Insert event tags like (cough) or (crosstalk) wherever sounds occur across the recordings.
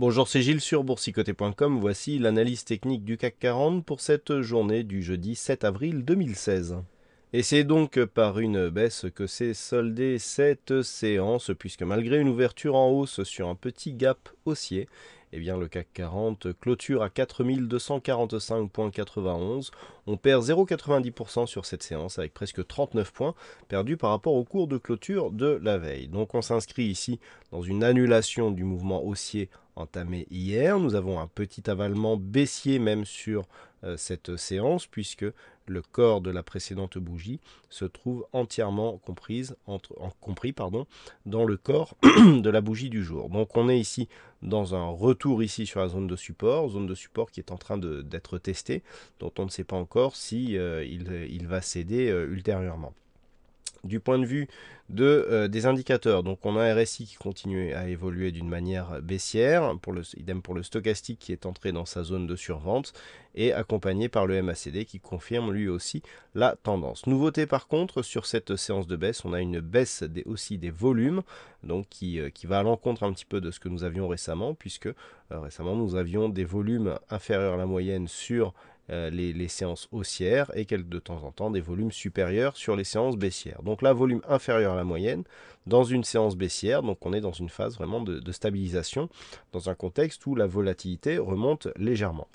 Bonjour, c'est Gilles sur boursicoté.com. Voici l'analyse technique du CAC 40 pour cette journée du jeudi 7 avril 2016. Et c'est donc par une baisse que s'est soldée cette séance, puisque malgré une ouverture en hausse sur un petit gap haussier, eh bien le CAC 40 clôture à 4245.91. On perd 0,90% sur cette séance avec presque 39 points perdus par rapport au cours de clôture de la veille. Donc on s'inscrit ici dans une annulation du mouvement haussier entamé hier. Nous avons un petit avalement baissier même sur euh, cette séance, puisque le corps de la précédente bougie se trouve entièrement comprise, compris dans le corps (clears throat) de la bougie du jour. Donc on est ici dans un retour ici sur la zone de support, zone de support qui est en train d'être testée, dont on ne sait pas encore si euh, il, va céder euh, ultérieurement du point de vue euh, des indicateurs, donc on a un RSI qui continue à évoluer d'une manière baissière, pour le, idem pour le stochastique qui est entré dans sa zone de survente, et accompagné par le MACD qui confirme lui aussi la tendance. Nouveauté par contre, sur cette séance de baisse, on a une baisse aussi des volumes, donc euh, qui, va à l'encontre un petit peu de ce que nous avions récemment, puisque euh, récemment nous avions des volumes inférieurs à la moyenne sur euh, les, séances haussières et de temps en temps des volumes supérieurs sur les séances baissières. Donc là, volume inférieur à la moyenne dans une séance baissière, donc on est dans une phase vraiment de, de stabilisation, dans un contexte où la volatilité remonte légèrement.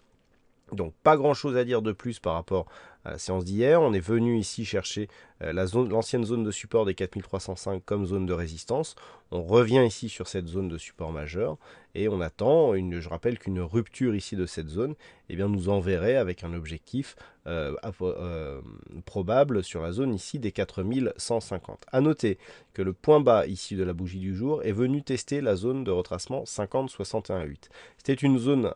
Donc pas grand chose à dire de plus par rapport la séance d'hier. On est venu ici chercher l'ancienne euh, la zone, zone de support des 4305 comme zone de résistance. On revient ici sur cette zone de support majeur et on attend, une, je rappelle qu'une rupture ici de cette zone eh bien, nous enverrait avec un objectif euh, euh, probable sur la zone ici des 4150. A noter que le point bas ici de la bougie du jour est venu tester la zone de retracement 50-61-8. C'était une zone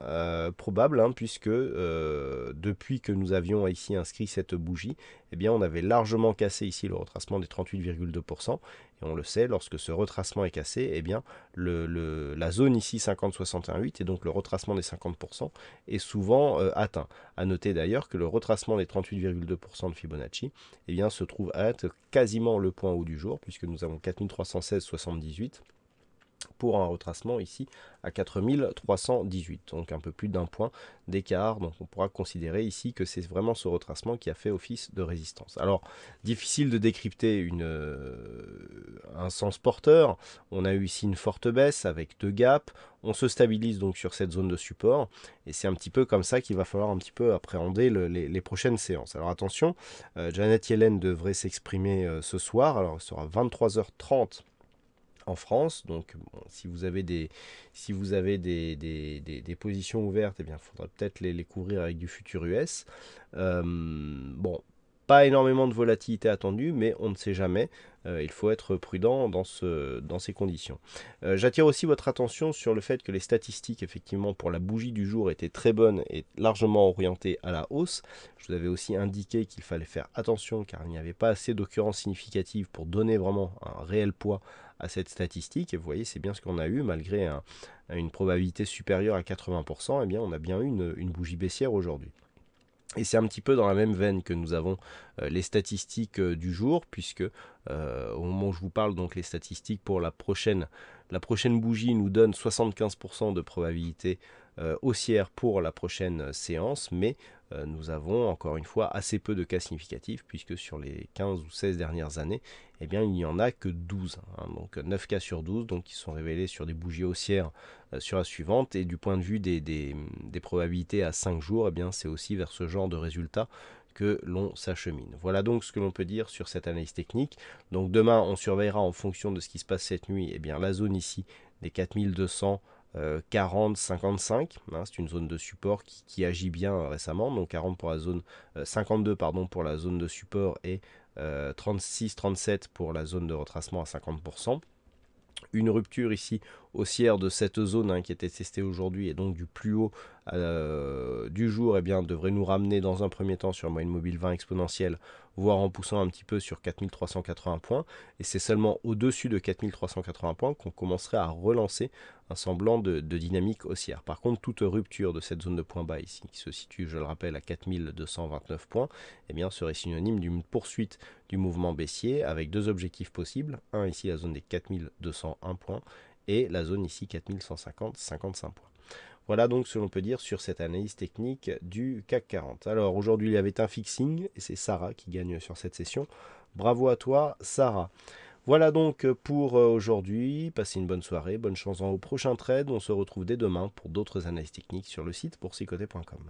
probable hein, puisque depuis que nous avions ici inscrit cette bougie, et eh bien on avait largement cassé ici le retracement des 38,2%. Et on le sait, lorsque ce retracement est cassé, et eh bien le, la zone ici 50-61-8 et donc le retracement des 50% est souvent euh, atteint. A noter d'ailleurs que le retracement des 38,2% de Fibonacci et eh bien, se trouve à être quasiment le point haut du jour puisque nous avons 4316,78 pour un retracement ici à 4318, donc un peu plus d'un point d'écart. Donc on pourra considérer ici que c'est vraiment ce retracement qui a fait office de résistance. Alors difficile de décrypter une, euh, un sens porteur. On a eu ici une forte baisse avec deux gaps. On se stabilise donc sur cette zone de support et c'est un petit peu comme ça qu'il va falloir un petit peu appréhender les, prochaines séances. Alors attention, euh, Janet Yellen devrait s'exprimer euh, ce soir. Alors il sera 23h30 en France. Donc, si vous avez des, si vous avez des, des, positions ouvertes, et eh bien, faudrait peut-être les, les couvrir avec du futur US. Euh, bon, pas énormément de volatilité attendue, mais on ne sait jamais. Euh, il faut être prudent dans, ces conditions. Euh, j'attire aussi votre attention sur le fait que les statistiques, effectivement, pour la bougie du jour étaient très bonnes et largement orientées à la hausse. Je vous avais aussi indiqué qu'il fallait faire attention car il n'y avait pas assez d'occurrences significatives pour donner vraiment un réel poids à cette statistique. Et vous voyez, c'est bien ce qu'on a eu, malgré une probabilité supérieure à 80%, et eh bien, on a bien eu une bougie baissière aujourd'hui. Et c'est un petit peu dans la même veine que nous avons euh, les statistiques euh, du jour, puisque euh, au moment où je vous parle, donc les statistiques pour la prochaine, la prochaine bougie nous donne 75% de probabilité haussière pour la prochaine séance, mais euh, nous avons encore une fois assez peu de cas significatifs, puisque sur les 15 ou 16 dernières années, eh bien, il n'y en a que 12, hein. donc 9 cas sur 12, donc qui sont révélés sur des bougies haussières euh, sur la suivante, et du point de vue des, des, probabilités à 5 jours, eh bien, c'est aussi vers ce genre de résultat que l'on s'achemine. Voilà donc ce que l'on peut dire sur cette analyse technique. Donc demain, on surveillera en fonction de ce qui se passe cette nuit, eh bien, la zone ici des 4200 40-55. Euh, hein, c'est une zone de support qui, agit bien euh, récemment. Donc 40 pour la zone 52 euh, pardon pour la zone de support et 36-37 pour la zone de retracement à 50%. Une rupture ici haussière de cette zone hein, qui était testée aujourd'hui et donc du plus haut euh, du jour et eh bien, devrait nous ramener dans un premier temps sur moyenne mobile 20 exponentielle, voire en poussant un petit peu sur 4380 points. Et c'est seulement au-dessus de 4380 points qu'on commencerait à relancer un semblant de, dynamique haussière. Par contre, toute rupture de cette zone de points bas ici, qui se situe, je le rappelle, à 4229 points, et eh bien, serait synonyme d'une poursuite du mouvement baissier avec deux objectifs possibles. Un ici, la zone des 4201 points, et la zone ici 4150, 55 points. Voilà donc ce que l'on peut dire sur cette analyse technique du CAC 40. Alors aujourd'hui il y avait un fixing et c'est Sarah qui gagne sur cette session. Bravo à toi Sarah. Voilà donc pour euh, aujourd'hui. Passez une bonne soirée, bonne chance en prochain prochains On se retrouve dès demain pour d'autres analyses techniques sur le site poursicoté.com.